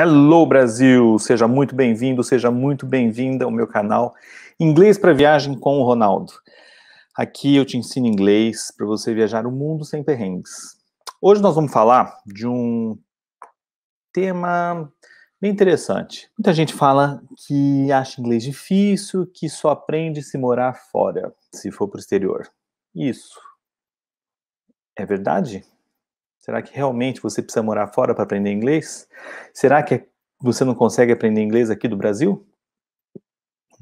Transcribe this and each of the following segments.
Hello Brasil, seja muito bem-vindo, seja muito bem-vinda ao meu canal Inglês para Viagem com o Ronaldo. Aqui eu te ensino inglês para você viajar o mundo sem perrengues. Hoje nós vamos falar de um tema bem interessante. Muita gente fala que acha inglês difícil, que só aprende se morar fora, se for para o exterior. Isso é verdade? Será que realmente você precisa morar fora para aprender inglês? Será que é, você não consegue aprender inglês aqui do Brasil?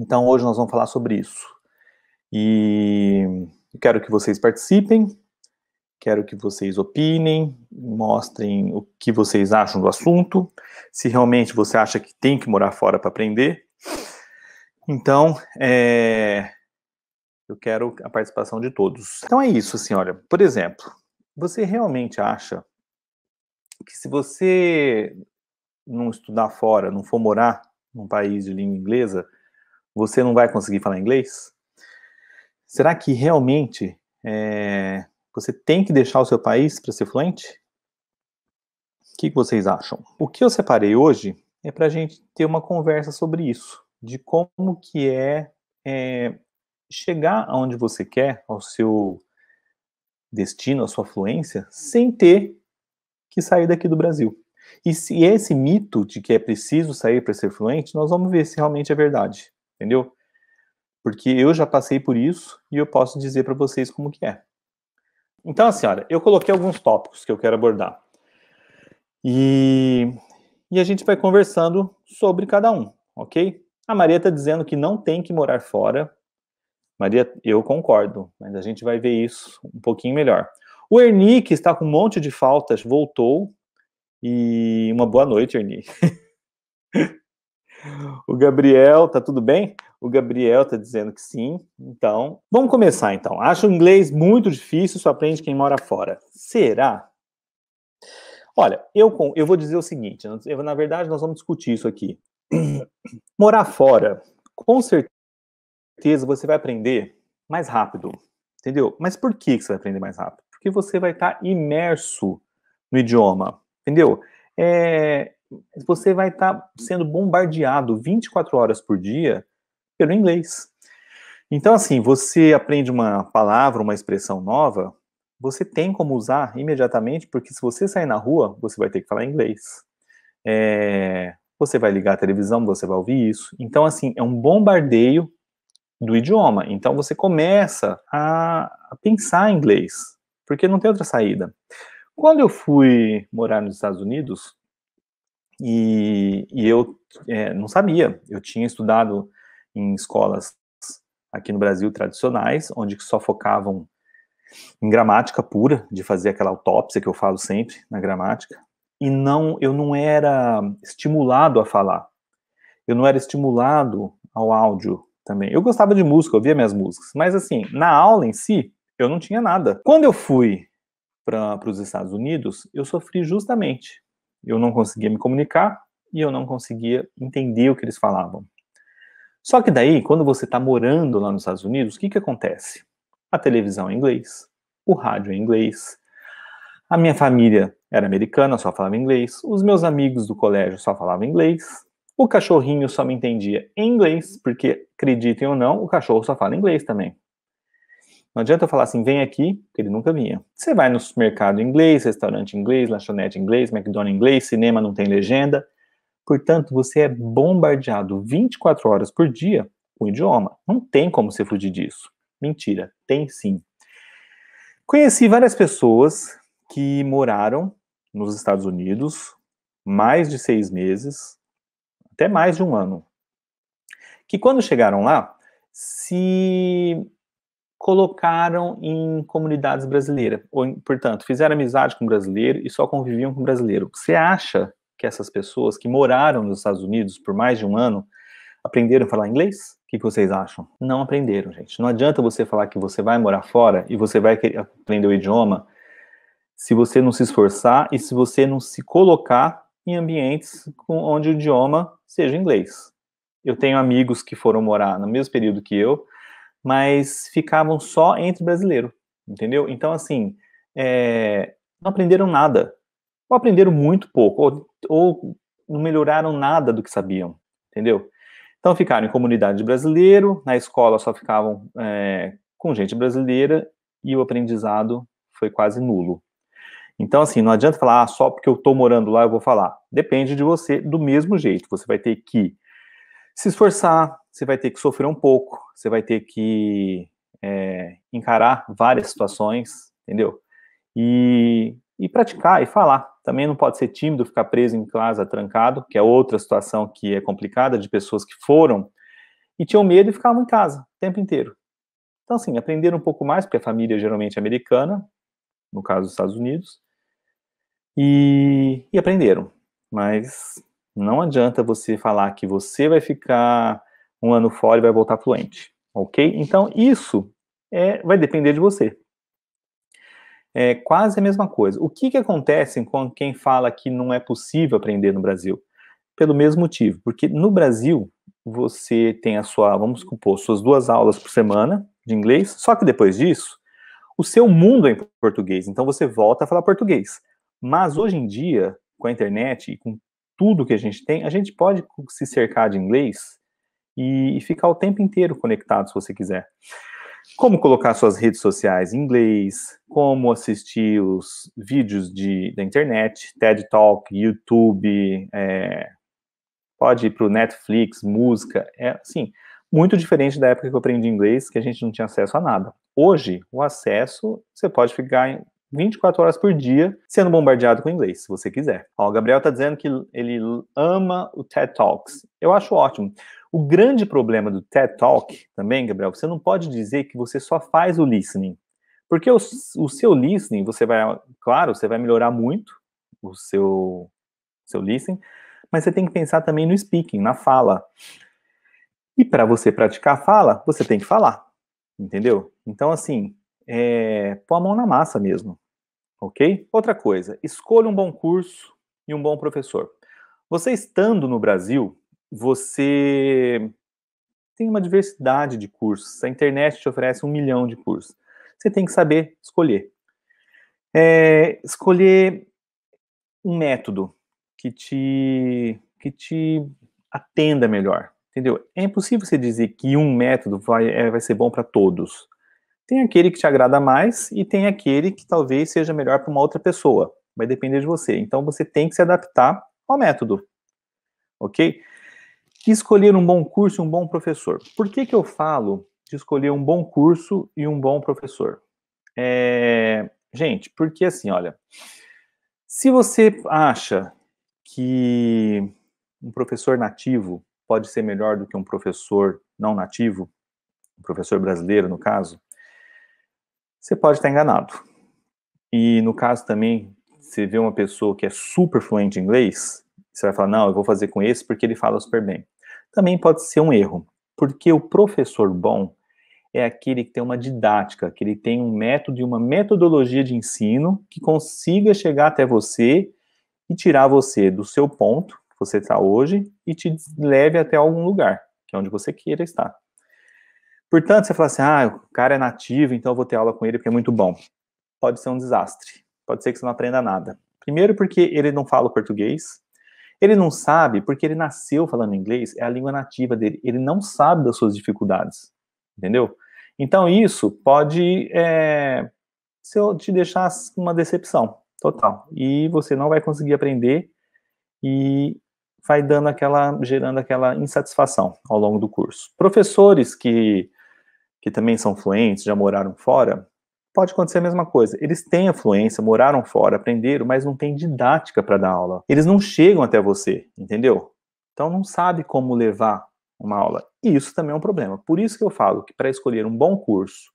Então hoje nós vamos falar sobre isso. E quero que vocês participem, quero que vocês opinem, mostrem o que vocês acham do assunto, se realmente você acha que tem que morar fora para aprender. Então, é, eu quero a participação de todos. Então é isso, assim, olha, por exemplo, você realmente acha que se você não estudar fora, não for morar num país de língua inglesa, você não vai conseguir falar inglês? Será que realmente é, você tem que deixar o seu país para ser fluente? O que vocês acham? O que eu separei hoje é para a gente ter uma conversa sobre isso, de como que é, é chegar aonde você quer, ao seu destino, a sua fluência, sem ter que sair daqui do Brasil. E se esse mito de que é preciso sair para ser fluente, nós vamos ver se realmente é verdade, entendeu? Porque eu já passei por isso e eu posso dizer para vocês como que é. Então, senhora, assim, eu coloquei alguns tópicos que eu quero abordar. E, e a gente vai conversando sobre cada um, ok? A Maria está dizendo que não tem que morar fora Maria, eu concordo, mas a gente vai ver isso um pouquinho melhor. O Erni, que está com um monte de faltas, voltou. E uma boa noite, Erni. o Gabriel, tá tudo bem? O Gabriel tá dizendo que sim. Então, vamos começar então. Acho o inglês muito difícil, só aprende quem mora fora. Será? Olha, eu, eu vou dizer o seguinte: eu, na verdade, nós vamos discutir isso aqui. morar fora, com certeza certeza você vai aprender mais rápido, entendeu? Mas por que você vai aprender mais rápido? Porque você vai estar tá imerso no idioma, entendeu? É, você vai estar tá sendo bombardeado 24 horas por dia pelo inglês. Então, assim, você aprende uma palavra, uma expressão nova, você tem como usar imediatamente, porque se você sair na rua, você vai ter que falar inglês. É, você vai ligar a televisão, você vai ouvir isso. Então, assim, é um bombardeio do idioma. Então você começa a, a pensar em inglês, porque não tem outra saída. Quando eu fui morar nos Estados Unidos, e, e eu é, não sabia, eu tinha estudado em escolas aqui no Brasil tradicionais, onde só focavam em gramática pura, de fazer aquela autópsia que eu falo sempre na gramática, e não eu não era estimulado a falar. Eu não era estimulado ao áudio, também. Eu gostava de música, eu via minhas músicas, mas assim, na aula em si, eu não tinha nada. Quando eu fui para os Estados Unidos, eu sofri justamente. Eu não conseguia me comunicar e eu não conseguia entender o que eles falavam. Só que daí, quando você está morando lá nos Estados Unidos, o que, que acontece? A televisão é em inglês, o rádio é em inglês, a minha família era americana, só falava inglês, os meus amigos do colégio só falavam inglês, o cachorrinho só me entendia em inglês, porque, acreditem ou não, o cachorro só fala inglês também. Não adianta eu falar assim, vem aqui, porque ele nunca vinha. Você vai no supermercado inglês, restaurante inglês, lanchonete inglês, McDonald's inglês, cinema não tem legenda. Portanto, você é bombardeado 24 horas por dia com o idioma. Não tem como se fugir disso. Mentira, tem sim. Conheci várias pessoas que moraram nos Estados Unidos mais de seis meses até mais de um ano, que quando chegaram lá, se colocaram em comunidades brasileiras, ou, portanto, fizeram amizade com brasileiro e só conviviam com brasileiro. Você acha que essas pessoas que moraram nos Estados Unidos por mais de um ano aprenderam a falar inglês? O que vocês acham? Não aprenderam, gente. Não adianta você falar que você vai morar fora e você vai aprender o idioma se você não se esforçar e se você não se colocar em ambientes com, onde o idioma seja inglês. Eu tenho amigos que foram morar no mesmo período que eu, mas ficavam só entre brasileiro, entendeu? Então, assim, é, não aprenderam nada, ou aprenderam muito pouco, ou, ou não melhoraram nada do que sabiam, entendeu? Então, ficaram em comunidade de brasileiro, na escola só ficavam é, com gente brasileira e o aprendizado foi quase nulo. Então, assim, não adianta falar ah, só porque eu estou morando lá eu vou falar. Depende de você do mesmo jeito. Você vai ter que se esforçar, você vai ter que sofrer um pouco, você vai ter que é, encarar várias situações, entendeu? E, e praticar e falar. Também não pode ser tímido, ficar preso em casa, trancado, que é outra situação que é complicada de pessoas que foram e tinham medo e ficavam em casa o tempo inteiro. Então, assim, aprender um pouco mais, porque a família geralmente é americana, no caso dos Estados Unidos, e, e aprenderam. Mas não adianta você falar que você vai ficar um ano fora e vai voltar fluente, ok? Então isso é, vai depender de você. É quase a mesma coisa. O que, que acontece com quem fala que não é possível aprender no Brasil? Pelo mesmo motivo, porque no Brasil você tem a sua, vamos supor, suas duas aulas por semana de inglês, só que depois disso, o seu mundo é em português, então você volta a falar português. Mas hoje em dia, com a internet e com tudo que a gente tem, a gente pode se cercar de inglês e, ficar o tempo inteiro conectado se você quiser. Como colocar suas redes sociais em inglês, como assistir os vídeos de, da internet, TED Talk, YouTube, é, pode ir para o Netflix, música, é assim, muito diferente da época que eu aprendi inglês, que a gente não tinha acesso a nada. Hoje, o acesso, você pode ficar 24 horas por dia sendo bombardeado com inglês, se você quiser. Ó, o Gabriel está dizendo que ele ama o TED Talks. Eu acho ótimo. O grande problema do TED Talk também, Gabriel, você não pode dizer que você só faz o listening. Porque o, o seu listening, você vai, claro, você vai melhorar muito o seu, seu listening, mas você tem que pensar também no speaking, na fala. E para você praticar a fala, você tem que falar, entendeu? Então, assim, é, pôr a mão na massa mesmo, ok? Outra coisa, escolha um bom curso e um bom professor. Você estando no Brasil, você tem uma diversidade de cursos. A internet te oferece um milhão de cursos. Você tem que saber escolher. É, escolher um método que te, que te atenda melhor, entendeu? É impossível você dizer que um método vai, é, vai ser bom para todos. Tem aquele que te agrada mais e tem aquele que talvez seja melhor para uma outra pessoa. Vai depender de você. Então você tem que se adaptar ao método. Ok? Escolher um bom curso e um bom professor. Por que, que eu falo de escolher um bom curso e um bom professor? É... Gente, porque assim, olha. Se você acha que um professor nativo pode ser melhor do que um professor não nativo, um professor brasileiro, no caso, você pode estar enganado. E no caso também, você vê uma pessoa que é super fluente em inglês, você vai falar, não, eu vou fazer com esse porque ele fala super bem. Também pode ser um erro, porque o professor bom é aquele que tem uma didática, que ele tem um método e uma metodologia de ensino que consiga chegar até você e tirar você do seu ponto que você está hoje e te leve até algum lugar, que é onde você queira estar. Portanto, você fala assim, ah, o cara é nativo, então eu vou ter aula com ele porque é muito bom. Pode ser um desastre. Pode ser que você não aprenda nada. Primeiro porque ele não fala português. Ele não sabe porque ele nasceu falando inglês, é a língua nativa dele. Ele não sabe das suas dificuldades, entendeu? Então isso pode é, te deixar uma decepção total. E você não vai conseguir aprender e vai dando aquela, gerando aquela insatisfação ao longo do curso. Professores que que também são fluentes, já moraram fora, pode acontecer a mesma coisa. Eles têm a fluência moraram fora, aprenderam, mas não têm didática para dar aula. Eles não chegam até você, entendeu? Então não sabe como levar uma aula. E isso também é um problema. Por isso que eu falo que para escolher um bom curso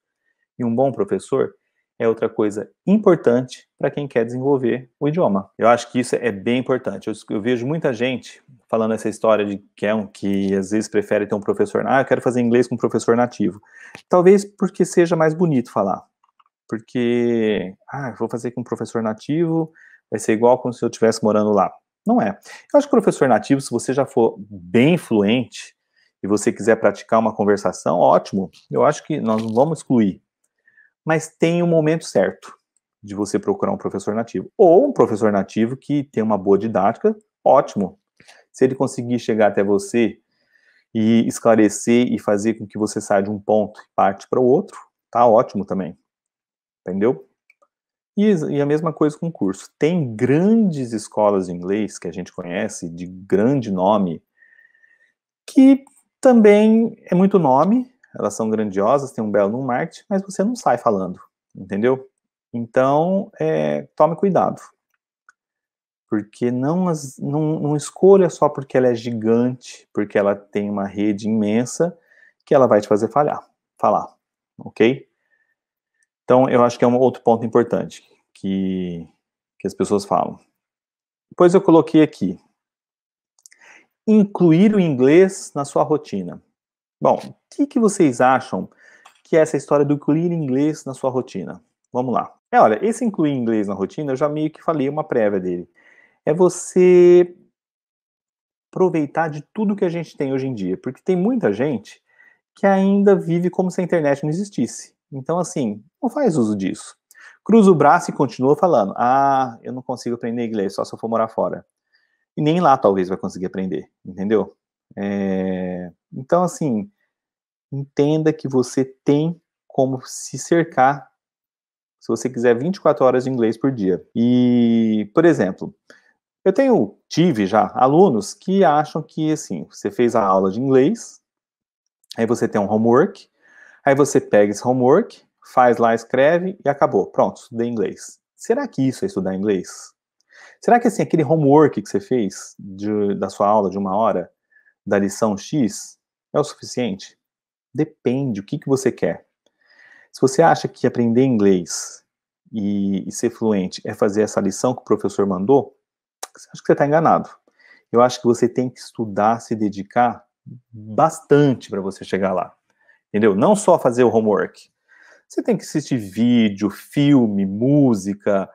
e um bom professor é outra coisa importante para quem quer desenvolver o idioma. Eu acho que isso é bem importante. Eu, eu vejo muita gente falando essa história de que é um que às vezes prefere ter um professor, ah, eu quero fazer inglês com um professor nativo. Talvez porque seja mais bonito falar. Porque, ah, vou fazer com um professor nativo, vai ser igual como se eu estivesse morando lá. Não é. Eu acho que professor nativo, se você já for bem fluente e você quiser praticar uma conversação, ótimo. Eu acho que nós não vamos excluir. Mas tem um momento certo de você procurar um professor nativo. Ou um professor nativo que tem uma boa didática, ótimo. Se ele conseguir chegar até você e esclarecer e fazer com que você saia de um ponto e parte para o outro, tá ótimo também. Entendeu? E, e, a mesma coisa com o curso. Tem grandes escolas de inglês que a gente conhece, de grande nome, que também é muito nome, elas são grandiosas, tem um belo no marketing, mas você não sai falando, entendeu? Então, é, tome cuidado porque não, as, não, não escolha só porque ela é gigante, porque ela tem uma rede imensa, que ela vai te fazer falhar, falar, ok? Então, eu acho que é um outro ponto importante que, que as pessoas falam. Depois eu coloquei aqui, incluir o inglês na sua rotina. Bom, o que, que vocês acham que é essa história do incluir inglês na sua rotina? Vamos lá. É, olha, esse incluir inglês na rotina, eu já meio que falei uma prévia dele é você aproveitar de tudo que a gente tem hoje em dia, porque tem muita gente que ainda vive como se a internet não existisse. Então, assim, não faz uso disso. Cruza o braço e continua falando: Ah, eu não consigo aprender inglês só se eu for morar fora. E nem lá talvez vai conseguir aprender, entendeu? É... Então, assim, entenda que você tem como se cercar se você quiser 24 horas de inglês por dia. E, por exemplo, eu tenho, tive já alunos que acham que, assim, você fez a aula de inglês, aí você tem um homework, aí você pega esse homework, faz lá, escreve e acabou. Pronto, estudei inglês. Será que isso é estudar inglês? Será que, assim, aquele homework que você fez de, da sua aula de uma hora, da lição X, é o suficiente? Depende o que, que você quer. Se você acha que aprender inglês e, e ser fluente é fazer essa lição que o professor mandou, acho que você está enganado. Eu acho que você tem que estudar, se dedicar bastante para você chegar lá. Entendeu? Não só fazer o homework. Você tem que assistir vídeo, filme, música,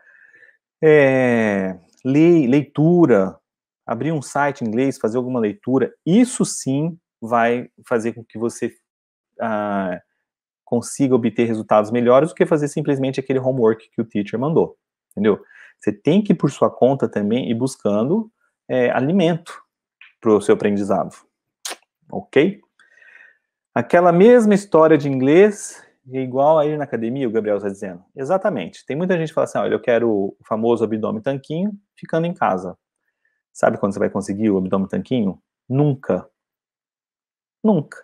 é, leitura, abrir um site em inglês, fazer alguma leitura. Isso sim vai fazer com que você ah, consiga obter resultados melhores do que fazer simplesmente aquele homework que o teacher mandou. Entendeu? Você tem que, por sua conta também, ir buscando é, alimento para o seu aprendizado. Ok? Aquela mesma história de inglês é igual a ir na academia, o Gabriel está dizendo. Exatamente. Tem muita gente que fala assim: olha, eu quero o famoso abdômen tanquinho ficando em casa. Sabe quando você vai conseguir o abdômen tanquinho? Nunca. Nunca.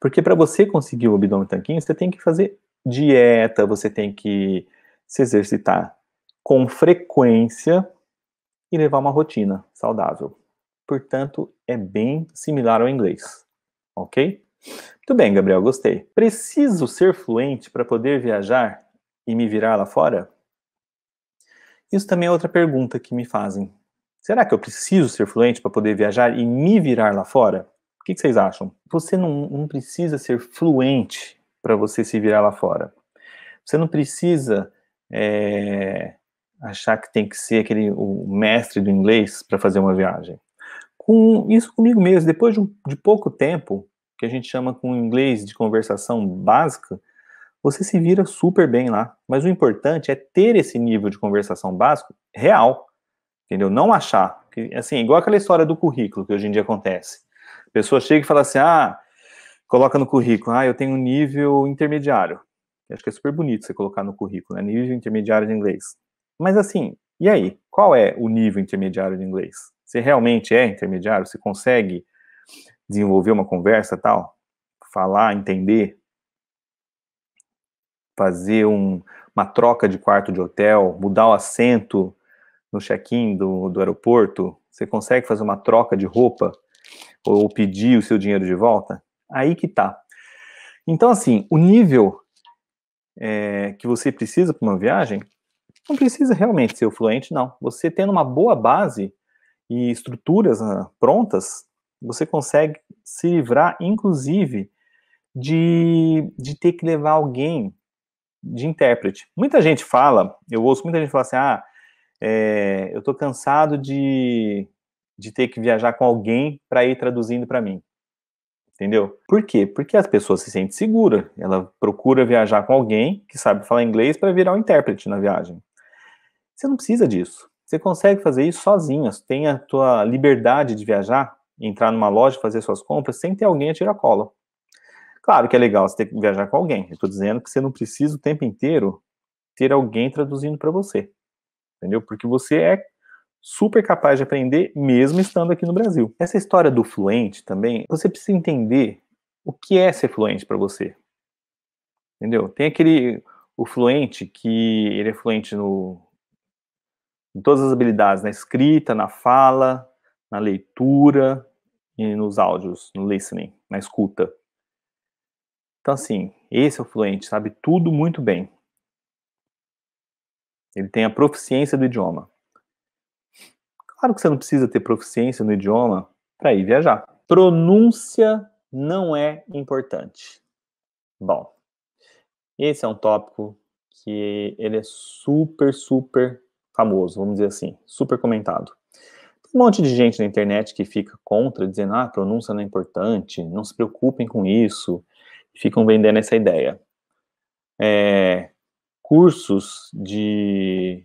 Porque para você conseguir o abdômen tanquinho, você tem que fazer dieta, você tem que se exercitar com frequência e levar uma rotina saudável. Portanto, é bem similar ao inglês, ok? Muito bem, Gabriel, gostei. Preciso ser fluente para poder viajar e me virar lá fora? Isso também é outra pergunta que me fazem. Será que eu preciso ser fluente para poder viajar e me virar lá fora? O que, que vocês acham? Você não, não precisa ser fluente para você se virar lá fora. Você não precisa é, achar que tem que ser aquele o mestre do inglês para fazer uma viagem. Com isso comigo mesmo, depois de, um, de pouco tempo, que a gente chama com inglês de conversação básica, você se vira super bem lá. Mas o importante é ter esse nível de conversação básico real, entendeu? Não achar. Que, assim, é igual aquela história do currículo que hoje em dia acontece. A pessoa chega e fala assim, ah, coloca no currículo, ah, eu tenho um nível intermediário. Eu acho que é super bonito você colocar no currículo, né? Nível intermediário de inglês. Mas assim, e aí? Qual é o nível intermediário de inglês? Você realmente é intermediário? Você consegue desenvolver uma conversa tal? Falar, entender? Fazer um, uma troca de quarto de hotel? Mudar o assento no check-in do, do aeroporto? Você consegue fazer uma troca de roupa? Ou pedir o seu dinheiro de volta? Aí que tá. Então, assim, o nível é, que você precisa para uma viagem não precisa realmente ser o fluente, não. Você tendo uma boa base e estruturas ah, prontas, você consegue se livrar, inclusive, de, de ter que levar alguém de intérprete. Muita gente fala, eu ouço muita gente falar assim, ah, é, eu estou cansado de, de ter que viajar com alguém para ir traduzindo para mim. Entendeu? Por quê? Porque as pessoas se sentem segura. Ela procura viajar com alguém que sabe falar inglês para virar um intérprete na viagem. Você não precisa disso. Você consegue fazer isso sozinho. Você tem a tua liberdade de viajar, entrar numa loja, fazer suas compras, sem ter alguém a tirar cola. Claro que é legal você ter que viajar com alguém. Eu estou dizendo que você não precisa o tempo inteiro ter alguém traduzindo para você. Entendeu? Porque você é super capaz de aprender mesmo estando aqui no Brasil. Essa história do fluente também, você precisa entender o que é ser fluente para você. Entendeu? Tem aquele o fluente que ele é fluente no em todas as habilidades, na escrita, na fala, na leitura e nos áudios, no listening, na escuta. Então, assim, esse é o fluente, sabe tudo muito bem. Ele tem a proficiência do idioma. Claro que você não precisa ter proficiência no idioma para ir viajar. Pronúncia não é importante. Bom, esse é um tópico que ele é super, super famoso, vamos dizer assim, super comentado. Tem um monte de gente na internet que fica contra, dizendo, ah, a pronúncia não é importante, não se preocupem com isso, e ficam vendendo essa ideia. É, cursos de,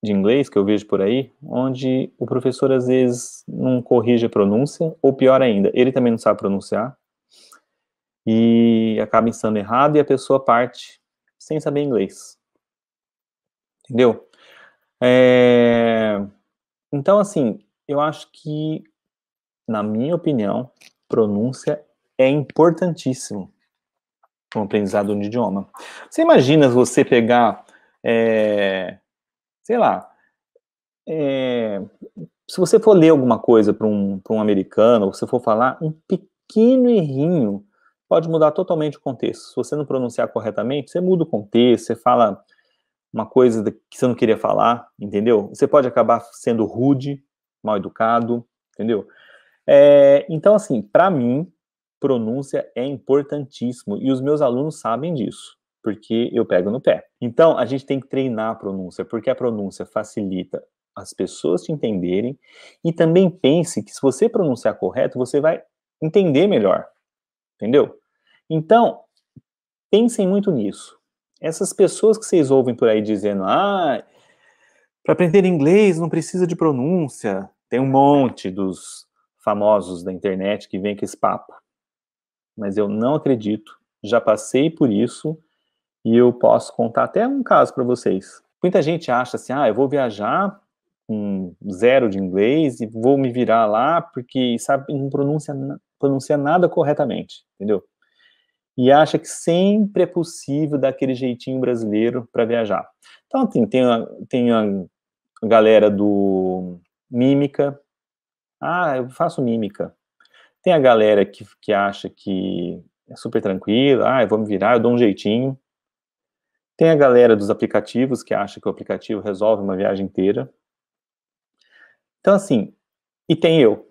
de inglês que eu vejo por aí, onde o professor às vezes não corrige a pronúncia, ou pior ainda, ele também não sabe pronunciar, e acaba ensinando errado e a pessoa parte sem saber inglês. Entendeu? É... Então, assim, eu acho que, na minha opinião, pronúncia é importantíssimo no aprendizado de um idioma. Você imagina você pegar, é... sei lá, é... se você for ler alguma coisa para um, um americano, ou se for falar, um pequeno errinho pode mudar totalmente o contexto. Se você não pronunciar corretamente, você muda o contexto, você fala uma coisa que você não queria falar, entendeu? Você pode acabar sendo rude, mal educado, entendeu? É, então, assim, para mim, pronúncia é importantíssimo e os meus alunos sabem disso, porque eu pego no pé. Então, a gente tem que treinar a pronúncia, porque a pronúncia facilita as pessoas te entenderem e também pense que se você pronunciar correto, você vai entender melhor, entendeu? Então, pensem muito nisso. Essas pessoas que vocês ouvem por aí dizendo, ah, para aprender inglês não precisa de pronúncia. Tem um monte dos famosos da internet que vem com esse papo. Mas eu não acredito. Já passei por isso e eu posso contar até um caso para vocês. Muita gente acha assim: ah, eu vou viajar com zero de inglês e vou me virar lá porque sabe, não pronuncia, pronuncia nada corretamente, entendeu? e acha que sempre é possível dar aquele jeitinho brasileiro para viajar. Então, tem, assim, tem, a, tem a galera do Mímica. Ah, eu faço mímica. Tem a galera que, que acha que é super tranquila, ah, eu vou me virar, eu dou um jeitinho. Tem a galera dos aplicativos que acha que o aplicativo resolve uma viagem inteira. Então, assim, e tem eu,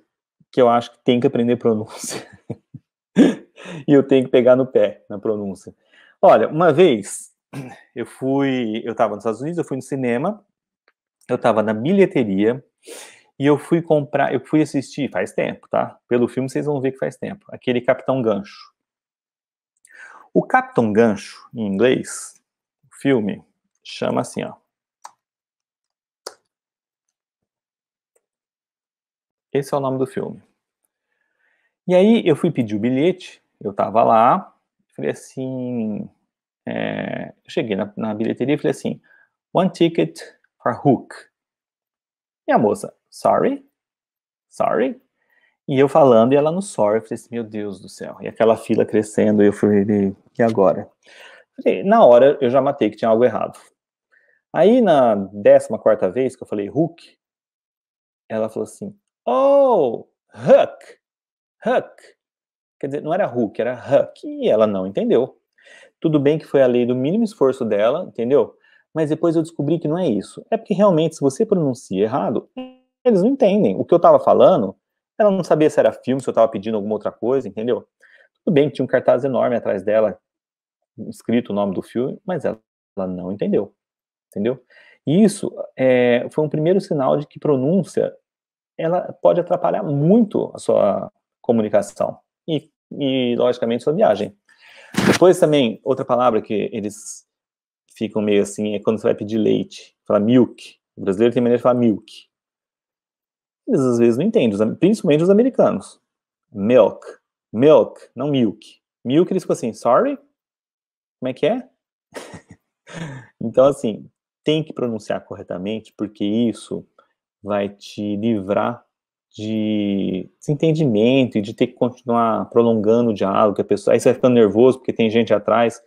que eu acho que tem que aprender pronúncia. e eu tenho que pegar no pé na pronúncia. Olha, uma vez eu fui, eu estava nos Estados Unidos, eu fui no cinema, eu estava na bilheteria e eu fui comprar, eu fui assistir faz tempo, tá? Pelo filme vocês vão ver que faz tempo, aquele Capitão Gancho. O Capitão Gancho, em inglês, o filme chama assim, ó. Esse é o nome do filme. E aí eu fui pedir o bilhete eu estava lá, falei assim, é, cheguei na, na bilheteria e falei assim, one ticket for Hook. E a moça, sorry, sorry. E eu falando e ela no sorry, eu falei assim, meu Deus do céu. E aquela fila crescendo, E eu falei, e agora? Falei, na hora eu já matei que tinha algo errado. Aí na décima quarta vez que eu falei Hook, ela falou assim, oh, Hook, Hook. Quer dizer, não era Hulk, era Huck, e ela não entendeu. Tudo bem que foi a lei do mínimo esforço dela, entendeu? Mas depois eu descobri que não é isso. É porque realmente, se você pronuncia errado, eles não entendem. O que eu estava falando, ela não sabia se era filme, se eu estava pedindo alguma outra coisa, entendeu? Tudo bem que tinha um cartaz enorme atrás dela, escrito o nome do filme, mas ela, ela não entendeu, entendeu? E isso é, foi um primeiro sinal de que pronúncia ela pode atrapalhar muito a sua comunicação. E e, logicamente, sua viagem. Depois também, outra palavra que eles ficam meio assim, é quando você vai pedir leite, fala milk. O brasileiro tem maneira de falar milk. Eles às vezes não entendem, principalmente os americanos. Milk. Milk, não milk. Milk eles ficam assim, sorry? Como é que é? então, assim, tem que pronunciar corretamente, porque isso vai te livrar de entendimento e de ter que continuar prolongando o diálogo, que a pessoa, aí você vai ficando nervoso porque tem gente atrás,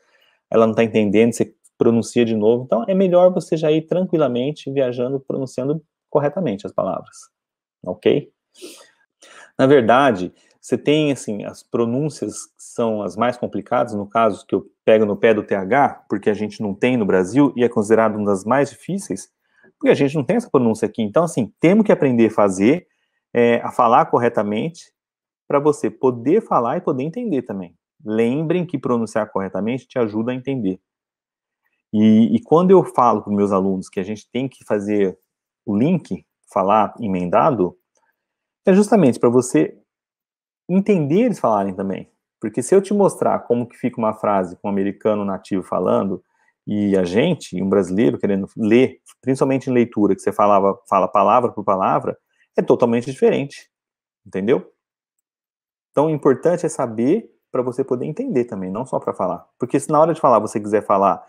ela não está entendendo, você pronuncia de novo. Então é melhor você já ir tranquilamente viajando, pronunciando corretamente as palavras, ok? Na verdade, você tem assim as pronúncias que são as mais complicadas, no caso que eu pego no pé do TH, porque a gente não tem no Brasil e é considerado uma das mais difíceis, porque a gente não tem essa pronúncia aqui. Então assim, temos que aprender a fazer é, a falar corretamente, para você poder falar e poder entender também. Lembrem que pronunciar corretamente te ajuda a entender. E, e quando eu falo para meus alunos que a gente tem que fazer o link, falar emendado, é justamente para você entender eles falarem também. Porque se eu te mostrar como que fica uma frase com um americano nativo falando, e a gente, um brasileiro querendo ler, principalmente em leitura, que você falava, fala palavra por palavra, é totalmente diferente. Entendeu? Então, o importante é saber para você poder entender também, não só para falar. Porque se na hora de falar você quiser falar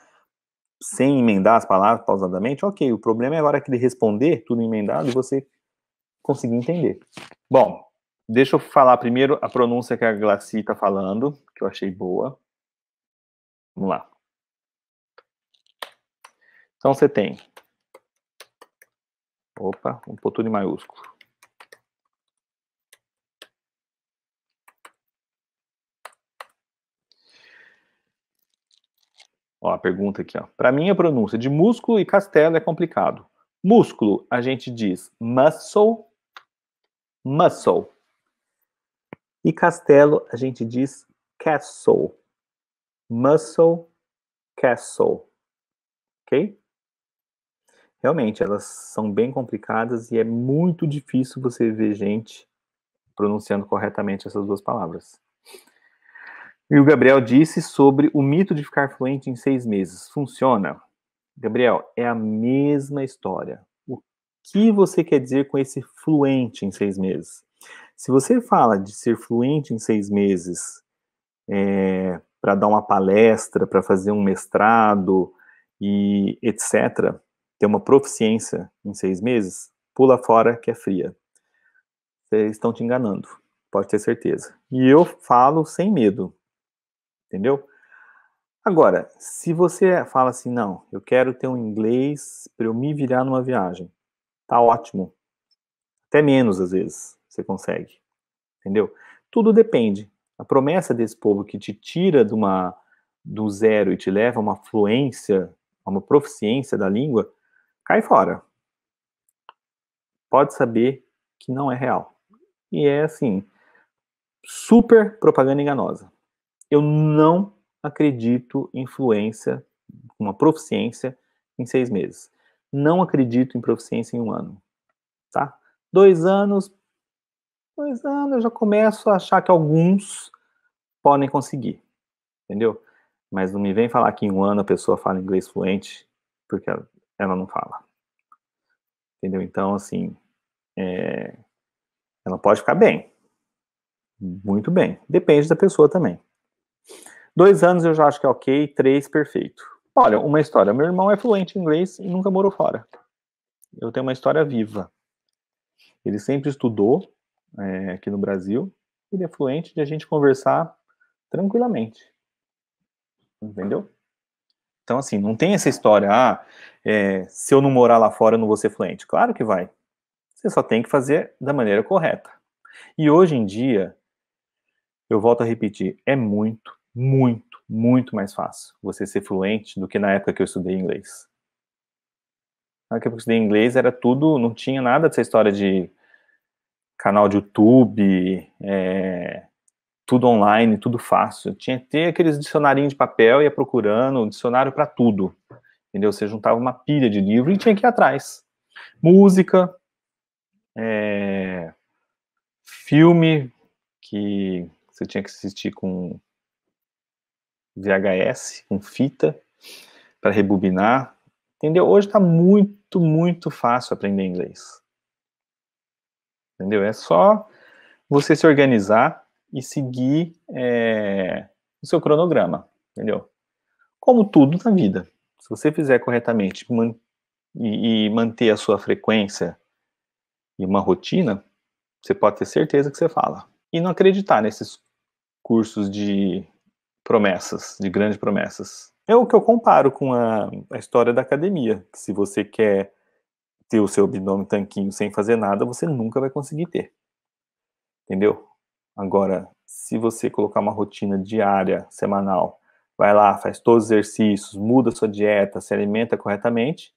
sem emendar as palavras pausadamente, ok. O problema é agora que ele responder tudo emendado e você conseguir entender. Bom, deixa eu falar primeiro a pronúncia que a Glaci está falando, que eu achei boa. Vamos lá. Então você tem. Opa, um pôr de maiúsculo. Ó, a pergunta aqui, ó. Para mim a pronúncia de músculo e castelo é complicado. Músculo, a gente diz muscle, muscle. E castelo, a gente diz castle. Muscle, castle. Ok? Realmente, elas são bem complicadas e é muito difícil você ver gente pronunciando corretamente essas duas palavras. E o Gabriel disse sobre o mito de ficar fluente em seis meses. Funciona? Gabriel, é a mesma história. O que você quer dizer com esse fluente em seis meses? Se você fala de ser fluente em seis meses é, para dar uma palestra, para fazer um mestrado e etc., ter uma proficiência em seis meses, pula fora que é fria. Vocês estão te enganando, pode ter certeza. E eu falo sem medo entendeu? Agora, se você fala assim, não, eu quero ter um inglês para eu me virar numa viagem, tá ótimo. Até menos às vezes você consegue, entendeu? Tudo depende. A promessa desse povo que te tira de uma do zero e te leva a uma fluência, a uma proficiência da língua, cai fora. Pode saber que não é real. E é assim, super propaganda enganosa. Eu não acredito em fluência, uma proficiência em seis meses. Não acredito em proficiência em um ano. Tá? Dois anos, dois anos eu já começo a achar que alguns podem conseguir, entendeu? Mas não me vem falar que em um ano a pessoa fala inglês fluente, porque ela, não fala. Entendeu? Então, assim, é, ela pode ficar bem, muito bem. Depende da pessoa também. Dois anos eu já acho que é ok, três, perfeito. Olha, uma história. Meu irmão é fluente em inglês e nunca morou fora. Eu tenho uma história viva. Ele sempre estudou é, aqui no Brasil. Ele é fluente de a gente conversar tranquilamente. Entendeu? Então, assim, não tem essa história, ah, é, se eu não morar lá fora, eu não vou ser fluente. Claro que vai. Você só tem que fazer da maneira correta. E hoje em dia, eu volto a repetir, é muito muito, muito mais fácil você ser fluente do que na época que eu estudei inglês. Na época que eu estudei inglês era tudo, não tinha nada dessa história de canal de YouTube, é, tudo online, tudo fácil. Tinha que ter aqueles dicionarinhos de papel, ia procurando, dicionário para tudo. Entendeu? Você juntava uma pilha de livro e tinha que ir atrás. Música, é, filme que você tinha que assistir com VHS com fita para rebobinar. Entendeu? Hoje está muito, muito fácil aprender inglês. Entendeu? É só você se organizar e seguir é, o seu cronograma. Entendeu? Como tudo na vida. Se você fizer corretamente man e, e manter a sua frequência e uma rotina, você pode ter certeza que você fala. E não acreditar nesses cursos de promessas, de grandes promessas. É o que eu comparo com a, a história da academia, que se você quer ter o seu abdômen tanquinho sem fazer nada, você nunca vai conseguir ter. Entendeu? Agora, se você colocar uma rotina diária, semanal, vai lá, faz todos os exercícios, muda sua dieta, se alimenta corretamente,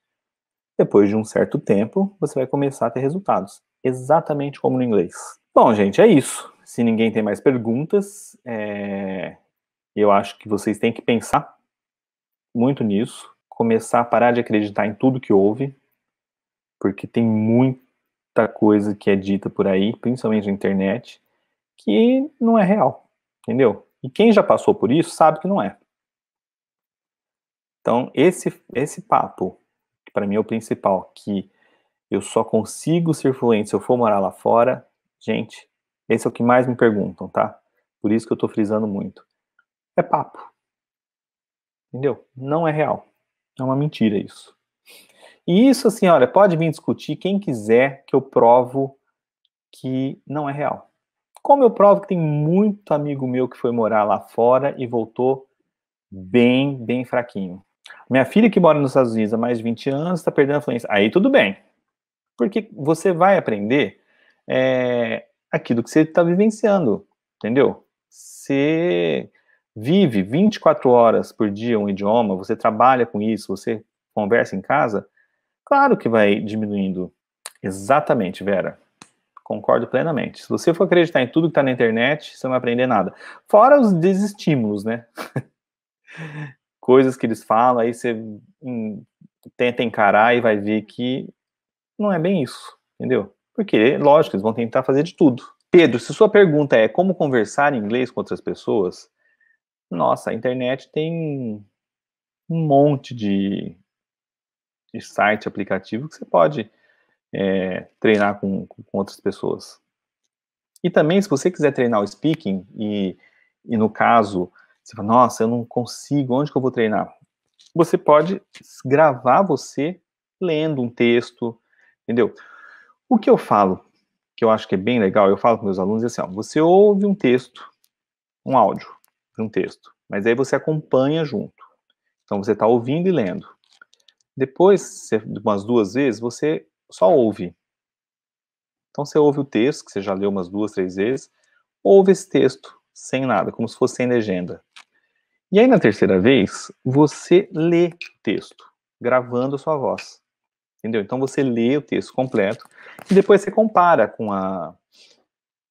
depois de um certo tempo, você vai começar a ter resultados. Exatamente como no inglês. Bom, gente, é isso. Se ninguém tem mais perguntas, é eu acho que vocês têm que pensar muito nisso, começar a parar de acreditar em tudo que houve, porque tem muita coisa que é dita por aí, principalmente na internet, que não é real, entendeu? E quem já passou por isso sabe que não é. Então, esse, esse papo, que para mim é o principal, que eu só consigo ser fluente se eu for morar lá fora, gente, esse é o que mais me perguntam, tá? Por isso que eu tô frisando muito é papo. Entendeu? Não é real. É uma mentira isso. E isso, assim, olha, pode vir discutir quem quiser que eu provo que não é real. Como eu provo que tem muito amigo meu que foi morar lá fora e voltou bem, bem fraquinho. Minha filha que mora nos Estados Unidos há mais de 20 anos está perdendo a fluência. Aí tudo bem. Porque você vai aprender é, aquilo que você está vivenciando, entendeu? Você vive 24 horas por dia um idioma, você trabalha com isso, você conversa em casa, claro que vai diminuindo. Exatamente, Vera. Concordo plenamente. Se você for acreditar em tudo que está na internet, você não vai aprender nada. Fora os desestímulos, né? Coisas que eles falam, aí você hum, tenta encarar e vai ver que não é bem isso, entendeu? Porque, lógico, eles vão tentar fazer de tudo. Pedro, se sua pergunta é como conversar em inglês com outras pessoas, nossa, a internet tem um monte de, de site, aplicativo que você pode é, treinar com, com, outras pessoas. E também, se você quiser treinar o speaking, e, e no caso, você fala, nossa, eu não consigo, onde que eu vou treinar? Você pode gravar você lendo um texto, entendeu? O que eu falo, que eu acho que é bem legal, eu falo com meus alunos é assim, ó, você ouve um texto, um áudio, de um texto. Mas aí você acompanha junto. Então você está ouvindo e lendo. Depois, umas duas vezes, você só ouve. Então você ouve o texto, que você já leu umas duas, três vezes, ouve esse texto sem nada, como se fosse sem legenda. E aí na terceira vez, você lê o texto, gravando a sua voz. Entendeu? Então você lê o texto completo e depois você compara com a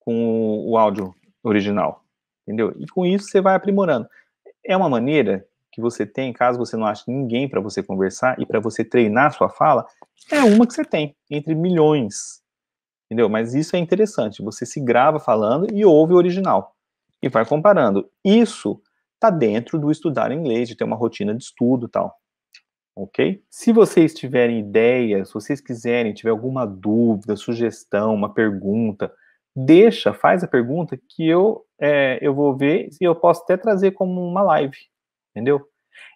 com o áudio original entendeu? E com isso você vai aprimorando. É uma maneira que você tem, caso você não ache ninguém para você conversar e para você treinar sua fala, é uma que você tem, entre milhões. Entendeu? Mas isso é interessante. Você se grava falando e ouve o original. E vai comparando. Isso está dentro do estudar inglês, de ter uma rotina de estudo tal. Ok? Se vocês tiverem ideias, se vocês quiserem, tiver alguma dúvida, sugestão, uma pergunta, deixa, faz a pergunta que eu, é, eu vou ver e eu posso até trazer como uma live, entendeu?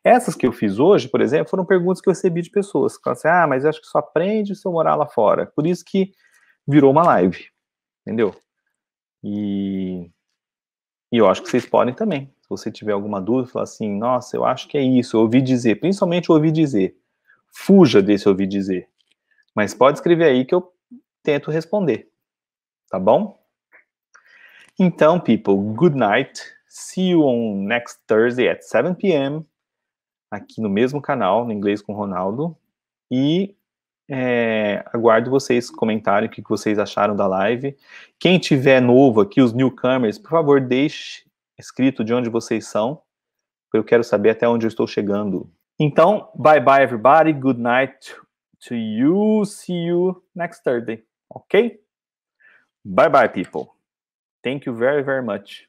Essas que eu fiz hoje, por exemplo, foram perguntas que eu recebi de pessoas. Que assim, ah, mas acho que só aprende se eu morar lá fora. Por isso que virou uma live, entendeu? E, e eu acho que vocês podem também. Se você tiver alguma dúvida, falar assim, nossa, eu acho que é isso, eu ouvi dizer, principalmente ouvi dizer. Fuja desse ouvir dizer. Mas pode escrever aí que eu tento responder tá bom? Então, people, good night. See you on next Thursday at 7 p.m. aqui no mesmo canal, no Inglês com Ronaldo. E é, aguardo vocês comentarem o que vocês acharam da live. Quem tiver novo aqui, os newcomers, por favor, deixe escrito de onde vocês são, eu quero saber até onde eu estou chegando. Então, bye bye everybody, good night to you, see you next Thursday, ok? Bye bye, people. Thank you very, very much.